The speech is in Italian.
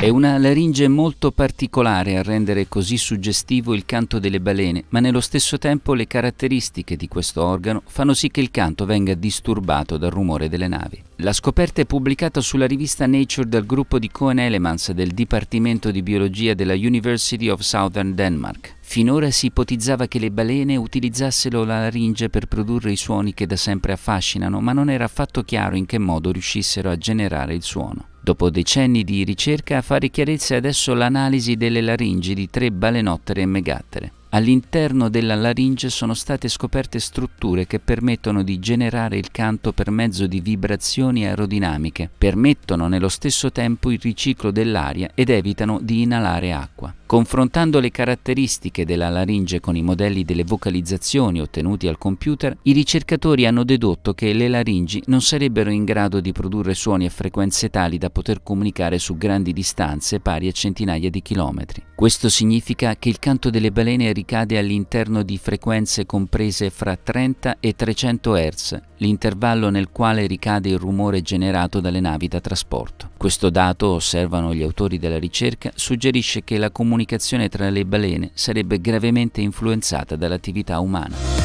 È una laringe molto particolare a rendere così suggestivo il canto delle balene, ma nello stesso tempo le caratteristiche di questo organo fanno sì che il canto venga disturbato dal rumore delle navi. La scoperta è pubblicata sulla rivista Nature dal gruppo di Cohen Elements del Dipartimento di Biologia della University of Southern Denmark. Finora si ipotizzava che le balene utilizzassero la laringe per produrre i suoni che da sempre affascinano, ma non era affatto chiaro in che modo riuscissero a generare il suono. Dopo decenni di ricerca, a fare chiarezza è adesso l'analisi delle laringi di tre balenottere e megattere. All'interno della laringe sono state scoperte strutture che permettono di generare il canto per mezzo di vibrazioni aerodinamiche, permettono nello stesso tempo il riciclo dell'aria ed evitano di inalare acqua. Confrontando le caratteristiche della laringe con i modelli delle vocalizzazioni ottenuti al computer, i ricercatori hanno dedotto che le laringi non sarebbero in grado di produrre suoni a frequenze tali da poter comunicare su grandi distanze pari a centinaia di chilometri. Questo significa che il canto delle balene ricade all'interno di frequenze comprese fra 30 e 300 Hz, l'intervallo nel quale ricade il rumore generato dalle navi da trasporto. Questo dato, osservano gli autori della ricerca, suggerisce che la comunicazione tra le balene sarebbe gravemente influenzata dall'attività umana.